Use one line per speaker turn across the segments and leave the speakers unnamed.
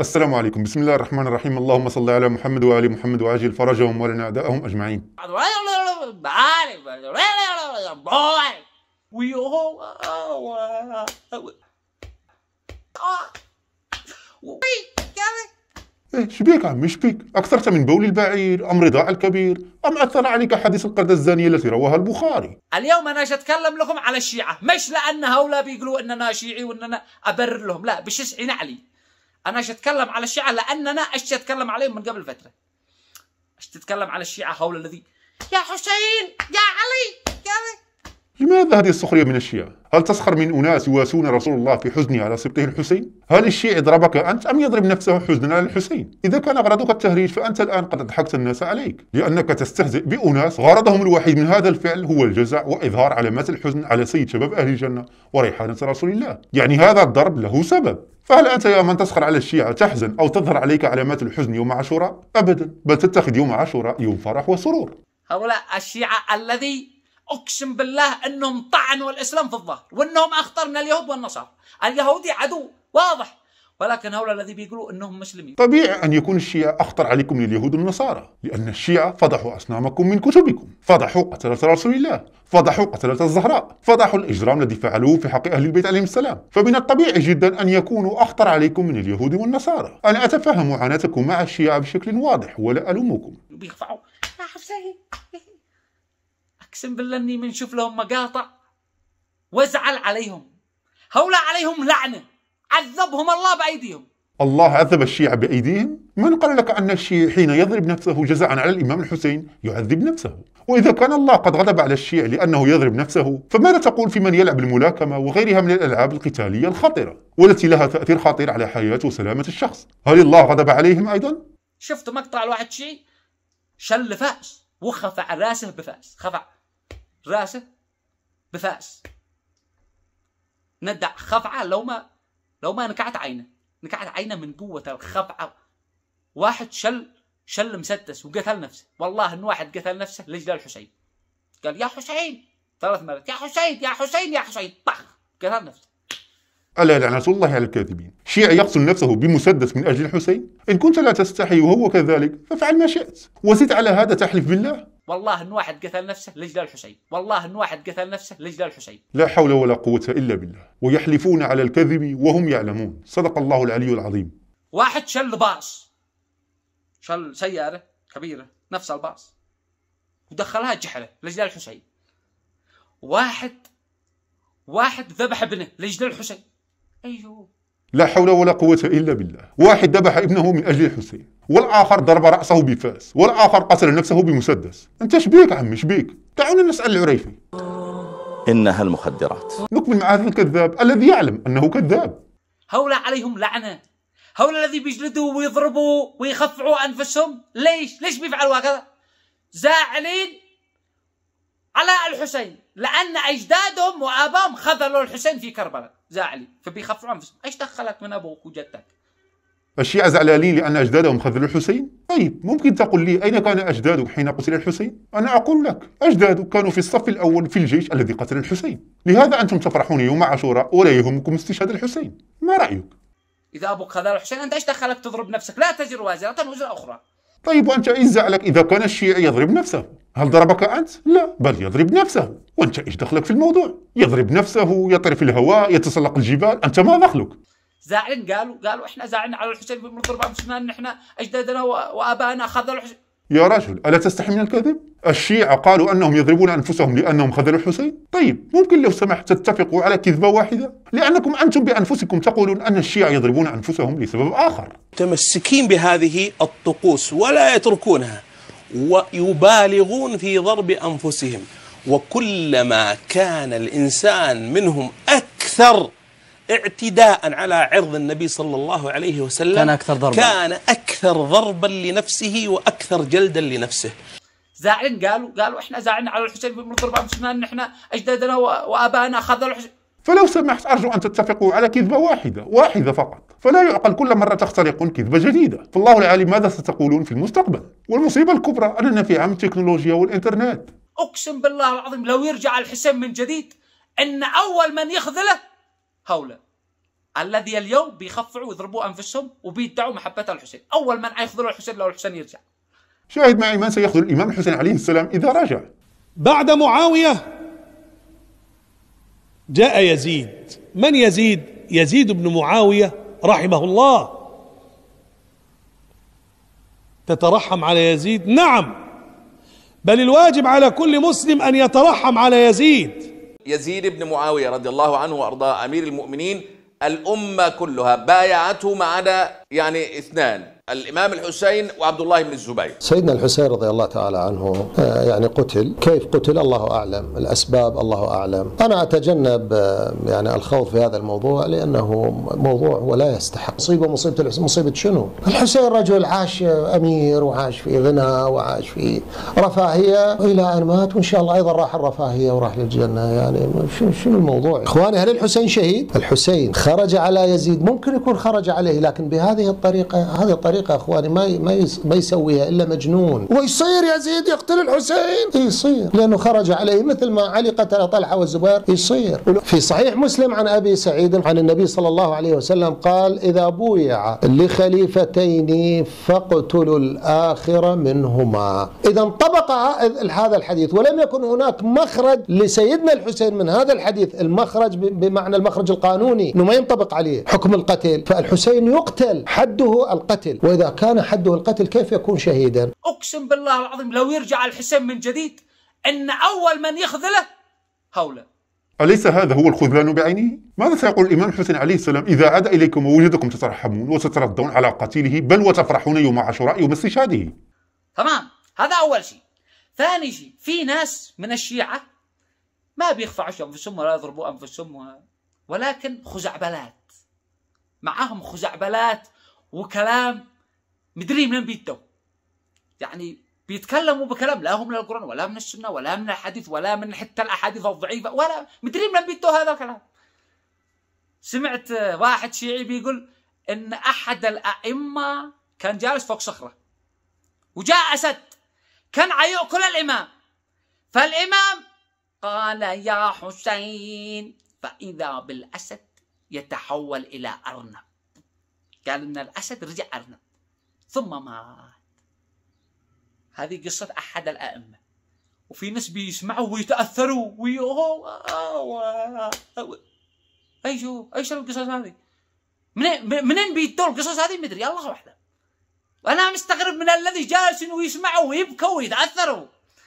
السلام عليكم بسم الله الرحمن الرحيم اللهم صل على محمد وآل محمد وعجل فرجهم ولنا أعداءهم أجمعين إيه شبيك عمي شبيك أكثرت من بول البعير أم رضاع الكبير أم أثر عليك حديث القردة الزانية التي رواها البخاري
اليوم أنا أتكلم لكم على الشيعة مش لأن هؤلاء بيقولوا أننا شيعي وأننا أبرر لهم لا بشسع نعلي أنا أتكلم على الشيعة لأننا أنا أش أتكلم عليهم من قبل فترة أش تتكلم على الشيعة هؤلاء الذي يا حسين يا علي يا
علي
لماذا هذه السخرية من الشيعة؟ هل تسخر من أناس يواسون رسول الله في حزنه على سبطه الحسين؟ هل الشيعي ضربك أنت أم يضرب نفسه حزنا على الحسين؟ إذا كان غرضك التهريج فأنت الآن قد أضحكت الناس عليك لأنك تستهزئ بأناس غرضهم الوحيد من هذا الفعل هو الجزع وإظهار علامات الحزن على سيد شباب أهل الجنة وريحانة رسول الله يعني هذا الضرب له سبب فهل أنت يا من تسخر على الشيعة تحزن أو تظهر عليك علامات الحزن يوم عاشوراء؟ أبدا بل تتخذ يوم عاشوراء يوم فرح وسرور
هؤلاء الشيعة الذي أقسم بالله أنهم طعنوا الإسلام في الظهر وأنهم أخطر من اليهود والنصارى اليهودي عدو واضح ولكن هؤلاء الذي بيقولوا انهم مسلمين طبيعي
ان يكون الشيعة اخطر عليكم من اليهود والنصارى لان الشيعة فضحوا اصنامكم من كتبكم فضحوا قتلة رسول الله فضحوا قتلة الزهراء فضحوا الاجرام الذي فعلوه في حق اهل البيت عليهم السلام فمن الطبيعي جدا ان يكونوا اخطر عليكم من اليهود والنصارى انا اتفهم معاناتكم مع الشيعة بشكل واضح ولا الومكم
بيخفعوا اقسم بالله اني شوف لهم مقاطع وازعل عليهم هؤلاء عليهم لعنه عذبهم الله بايديهم
الله عذب الشيعة بأيديهم من قال لك أن الشيعي حين يضرب نفسه جزاء على الإمام الحسين يعذب نفسه وإذا كان الله قد غضب على الشيعي لأنه يضرب نفسه فماذا تقول في من يلعب الملاكمة وغيرها من الألعاب القتالية الخطرة والتي لها تأثير خطير على حياة وسلامة الشخص هل الله غضب عليهم أيضا؟
شفت مقطع الواحد شيعي شل فأس وخفع راسه بفأس خفع راسه بفاس ندع خفعة لو ما لو ما نكعت عينه نكعت عينه من قوة الخفعة واحد شل شل مسدس وقتل نفسه والله ان واحد قتل نفسه لجلال الحسين قال يا حسين ثلاث مرات يا حسين يا حسين يا حسين طخ قتل نفسه
ألا لعنة الله على الكاذبين شيعي يقتل نفسه بمسدس من أجل الحسين إن كنت لا تستحي وهو كذلك فافعل ما شئت وزد على هذا تحلف بالله
والله ان واحد قتل نفسه لجلال الحسين والله ان واحد قتل نفسه لجلال الحسين
لا حول ولا قوه الا بالله ويحلفون على الكذب وهم يعلمون صدق الله العلي العظيم
واحد شل باص شل سياره كبيره نفس الباص ودخلها جحله لجلال الحسين واحد واحد ذبح ابنه لجلال الحسين ايوه
لا حول ولا قوة إلا بالله واحد ذبح ابنه من أجل الحسين والآخر ضرب رأسه بفاس والآخر قتل نفسه بمسدس أنت شبيك عمي شبيك دعونا نسأل العريفي إنها المخدرات نكمل مع هذا الكذاب الذي يعلم أنه كذاب
هؤلاء عليهم لعنة هؤلاء الذي بيجلدوا ويضربوا ويخفعوا أنفسهم ليش ليش بيفعلوا هكذا زاعلين على الحسين لأن أجدادهم وآبائهم خذلوا الحسين في كربلاء زعلي فبيخففوا عن ايش دخلك من ابوك وجدك
الشيعة زعلانين لأن أجدادهم خذلوا الحسين؟ طيب ممكن تقول لي أين كان أجدادك حين قتل الحسين؟ أنا أقول لك أجدادك كانوا في الصف الأول في الجيش الذي قتل الحسين لهذا أنتم تفرحون يوم عاشوراء ولا يهمكم استشهاد الحسين ما رأيك؟
إذا أبوك خذل الحسين أنت إيش دخلك تضرب نفسك؟ لا تزر وازرة وزر أخرى
طيب وانت ايش زعلك اذا كان الشيعي يضرب نفسه هل ضربك انت لا بل يضرب نفسه وانت ايش دخلك في الموضوع يضرب نفسه يطير في الهواء يتسلق الجبال انت ما دخلك
زعلن قالوا قالوا احنا زعلنا على الحسين بن بن مسلمان نحن اجدادنا وابائنا اخذوا الحسين
يا رجل ألا تستحي من الكذب؟ الشيعة قالوا أنهم يضربون أنفسهم لأنهم خذلوا الحسين طيب ممكن لو سمحت تتفقوا على كذبة واحدة لأنكم أنتم بأنفسكم تقولون أن الشيعة يضربون أنفسهم لسبب آخر متمسكين بهذه الطقوس ولا
يتركونها ويبالغون في ضرب أنفسهم وكلما كان الإنسان منهم أكثر اعتداء على عرض النبي صلى الله عليه وسلم كان أكثر ضربا كان أكثر ضربا لنفسه وأكثر جلدا لنفسه زاعن قالوا قالوا احنا زاعلين على الحسين بن بن ان
احنا اجدادنا وابائنا اخذوا الحسين
فلو سمحت أرجو أن تتفقوا على كذبة واحدة واحدة فقط فلا يعقل كل مرة تخترقون كذبة جديدة فالله العالم ماذا ستقولون في المستقبل والمصيبة الكبرى أننا في عام التكنولوجيا والإنترنت
أقسم بالله العظيم لو يرجع الحسين من جديد أن أول من يخذله هؤلاء الذي اليوم بيخفعوا ويضربوا انفسهم وبيدعوا محبتها للحسين، اول من حيخذلوا الحسين لو الحسين يرجع.
شاهد معي من سيخذل الامام الحسين عليه السلام اذا رجع. بعد معاويه جاء يزيد، من يزيد؟ يزيد بن
معاويه رحمه الله. تترحم على يزيد؟ نعم. بل الواجب على كل مسلم ان يترحم على يزيد. يزيد بن معاوية رضي الله عنه وأرضاه أمير المؤمنين الأمة
كلها بايعته ما عدا يعني اثنان الإمام الحسين وعبد الله بن الزبير
سيدنا الحسين رضي الله تعالى عنه آه، يعني قتل كيف قتل الله أعلم الأسباب الله أعلم أنا أتجنب آه، يعني الخوض في هذا الموضوع لأنه موضوع ولا يستحق مصيبة مصيبة الحسين مصيبة شنو الحسين رجل عاش آه، أمير وعاش في غنى وعاش في رفاهية إلى أن مات وإن شاء الله أيضا راح الرفاهية وراح للجنة يعني شنو الموضوع إخواني هل الحسين شهيد الحسين خرج على يزيد ممكن يكون خرج عليه لكن بهذه الطريقة هذه الطريقة طريقة أخواني ما ما, ما يسويها إلا مجنون ويصير يزيد يقتل الحسين يصير لأنه خرج عليه مثل ما علي قتل طلحة والزبير يصير في صحيح مسلم عن أبي سعيد عن النبي صلى الله عليه وسلم قال إذا بويع لخليفتين فاقتلوا الآخر منهما إذا انطبق هذا الحديث ولم يكن هناك مخرج لسيدنا الحسين من هذا الحديث المخرج بمعنى المخرج القانوني أنه ما ينطبق عليه حكم القتل فالحسين يقتل حده القتل وإذا كان حده القتل كيف يكون شهيدا
أقسم بالله العظيم لو يرجع الحسين من جديد أن أول من يخذله هؤلاء
أليس هذا هو الخذلان بعينه؟ ماذا سيقول الإمام حسين عليه السلام إذا عاد إليكم ووجدكم تترحمون وتتردون على قتيله بل وتفرحون يوم عاشوراء يوم استشهاده؟
تمام هذا أول شيء ثاني شيء في ناس من الشيعة ما بيخفعوا أنفسهم ولا يضربوا أنفسهم ولكن خزعبلات معهم خزعبلات وكلام مدري منين بيتو يعني بيتكلموا بكلام لا هم من القرآن ولا من السنة ولا من الحديث ولا من حتى الأحاديث الضعيفة ولا مدري منين بيتو هذا الكلام سمعت واحد شيعي بيقول إن أحد الأئمة كان جالس فوق صخرة وجاء أسد كان عيؤكل الإمام فالإمام قال يا حسين فإذا بالأسد يتحول إلى أرنب قال إن الأسد رجع أرنب ثم مات هذه قصة أحد الأئمة وفي ناس بيسمعوا ويتأثروا ويوه آه، آه، ايشو ايش القصص هذه؟ منين منين بيتوا القصص هذه مدري الله وحده وانا مستغرب من الذي جالس ويسمعوا ويبكوا ويتاثروا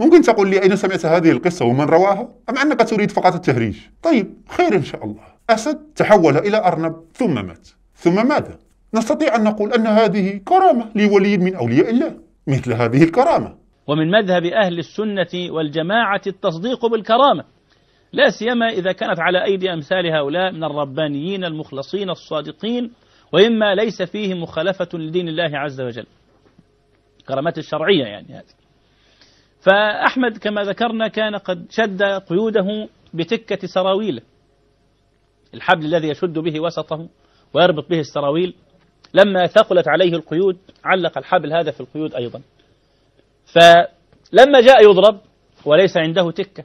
ممكن تقول لي أين سمعت هذه القصة ومن رواها؟ أم أنك تريد فقط التهريج؟ طيب خير إن شاء الله أسد تحول إلى أرنب ثم مات ثم ماذا؟ نستطيع أن نقول أن هذه كرامة لولي من أولياء الله مثل هذه الكرامة
ومن مذهب أهل السنة والجماعة التصديق بالكرامة لا سيما إذا كانت على أيدي أمثال هؤلاء من الربانيين المخلصين الصادقين وإما ليس فيه مخالفة لدين الله عز وجل كرامات الشرعية يعني هذه فأحمد كما ذكرنا كان قد شد قيوده بتكة سراويله الحبل الذي يشد به وسطه ويربط به السراويل لما ثقلت عليه القيود علق الحبل هذا في القيود أيضا فلما جاء يضرب وليس عنده تكة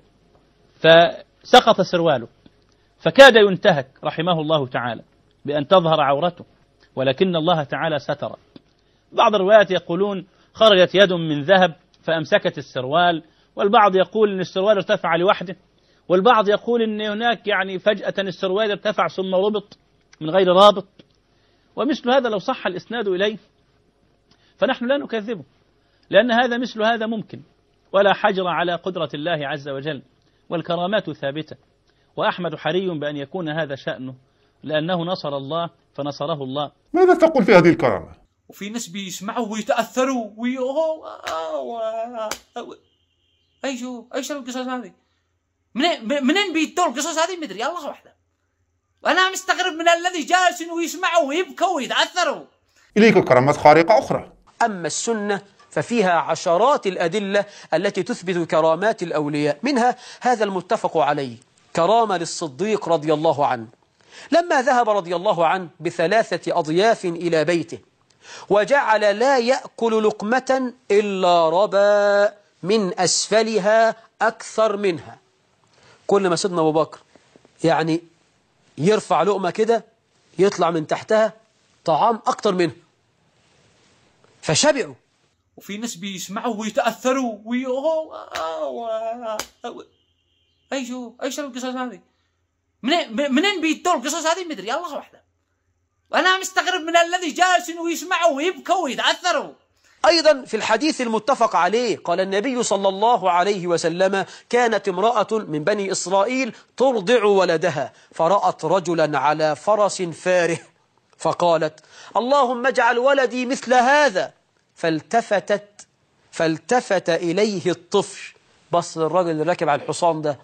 فسقط سرواله فكاد ينتهك رحمه الله تعالى بأن تظهر عورته ولكن الله تعالى ستر بعض الروايات يقولون خرجت يد من ذهب فأمسكت السروال والبعض يقول أن السروال ارتفع لوحده والبعض يقول أن هناك يعني فجأة السروال ارتفع ثم ربط من غير رابط ومثل هذا لو صح الإسناد إليه فنحن لا نكذبه لأن هذا مثل هذا ممكن ولا حجر على قدرة الله عز وجل والكرامات ثابتة وأحمد حري بأن يكون هذا شأنه لأنه نصر الله
فنصره الله ماذا تقول في هذه الكرامة؟
وفي ناس بيسمعوا ويتأثروا وي... ايشو ايش القصص هذه؟ منين منين بيتوا القصص هذه مدري الله وحده وأنا مستغرب من الذي جالس
ويسمعه ويبكى
ويتأثر
إليك كرامات خارقة أخرى أما السنة
ففيها عشرات الأدلة التي تثبت كرامات الأولياء منها هذا المتفق عليه كرامة للصديق رضي الله عنه لما ذهب رضي الله عنه بثلاثة أضياف إلى بيته وجعل لا يأكل لقمة إلا ربا من أسفلها أكثر منها كل ما سيدنا أبو بكر يعني يرفع لقمة كده يطلع من تحتها طعام أكتر منها فشبعوا وفي ناس
بيسمعوا ويتأثروا وي أي شو أي شو القصص هذه منين منين بيتوا القصص هذه مدري الله وحده
أنا مستغرب من الذي جالس ويسمعوا ويبكوا ويتأثروا أيضا في الحديث المتفق عليه قال النبي صلى الله عليه وسلم كانت امرأة من بني إسرائيل ترضع ولدها فرأت رجلا على فرس فاره فقالت اللهم اجعل ولدي مثل هذا فالتفتت فالتفت إليه الطفل بص الرجل اللي راكب على الحصان ده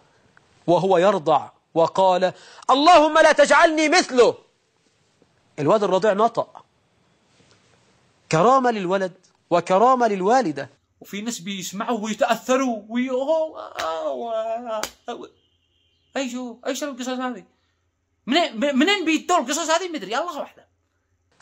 وهو يرضع وقال اللهم لا تجعلني مثله الواد الرضيع نطق كرامة للولد وكرامة للوالدة وفي ناس بيسمعوا ويتأثروا وي
اي شو اي شو القصص هذه منين منين بيتوا القصص هذه مدري الله وحده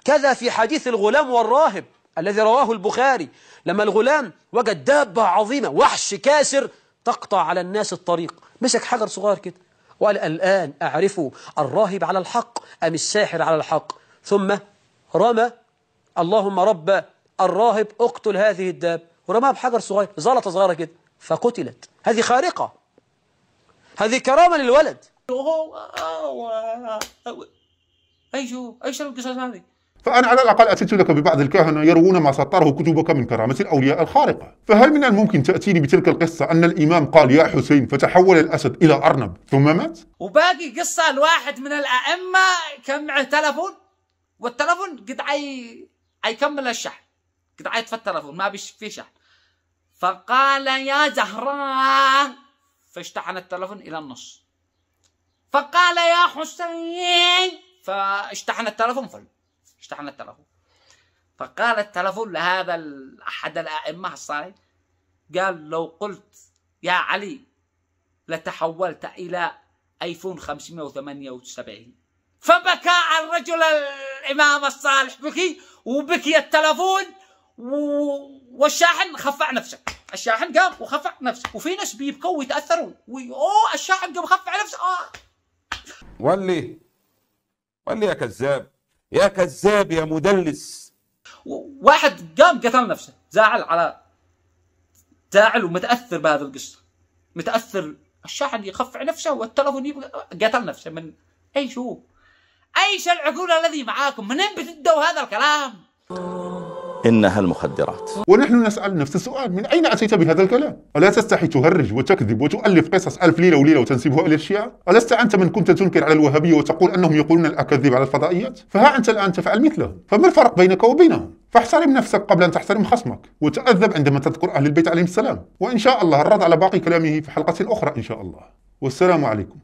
كذا في حديث الغلام والراهب الذي رواه البخاري لما الغلام وجد دابة عظيمة وحش كاسر تقطع على الناس الطريق مسك حجر صغير كده وقال الآن أعرف الراهب على الحق أم الساحر على الحق ثم رمى اللهم رب الراهب اقتل هذه الداب ورماها بحجر صغير زلطة صغيرة كده فقتلت هذه خارقة هذه
كرامة للولد
أي شو هذه
فأنا على الأقل أتيت لك ببعض الكهنة يروون ما سطره كتبك من كرامة الأولياء الخارقة فهل من الممكن تأتيني بتلك القصة أن الإمام قال يا حسين فتحول الأسد إلى أرنب ثم مات؟
وباقي قصة الواحد من الأئمة كان معه تلفون والتلفون قد عي... عيكمل الشحن في التلفون ما بيش في شحن فقال يا زهراء فاشتحن التلفون إلى النص فقال يا حسين فاشتحن التلفون فل اشتحن التلفون فقال التلفون لهذا أحد الأئمة الصالحين قال لو قلت يا علي لتحولت إلى ايفون 578 فبكى الرجل الامام الصالح بكي وبكي التلفون والشاحن خفع نفسه الشاحن قام وخفع نفسه وفي ناس بيبكوا ويتاثروا وي... اوه الشاحن قام خفع نفسه آه.
ولي ولي يا كذاب يا كذاب يا مدلس
واحد قام قتل نفسه زعل على زعل ومتاثر بهذه القصه متاثر الشاحن يخفع نفسه والتلفون يبقى قتل نفسه من اي شو ايش العقول الذي معاكم منين بتدوا هذا الكلام
إنها المخدرات
ونحن نسأل نفس السؤال من أين أتيت بهذا الكلام؟ ألا تستحي تهرج وتكذب وتؤلف قصص ألف ليلة وليلة وتنسبها إلى الشيعة؟ ألست أنت من كنت تنكر على الوهابية وتقول أنهم يقولون الأكاذيب على الفضائيات؟ فها أنت الآن تفعل مثلهم فما الفرق بينك وبينهم؟ فاحترم نفسك قبل أن تحترم خصمك وتأذب عندما تذكر أهل البيت عليهم السلام وإن شاء الله الرد على باقي كلامه في حلقة أخرى إن شاء الله والسلام عليكم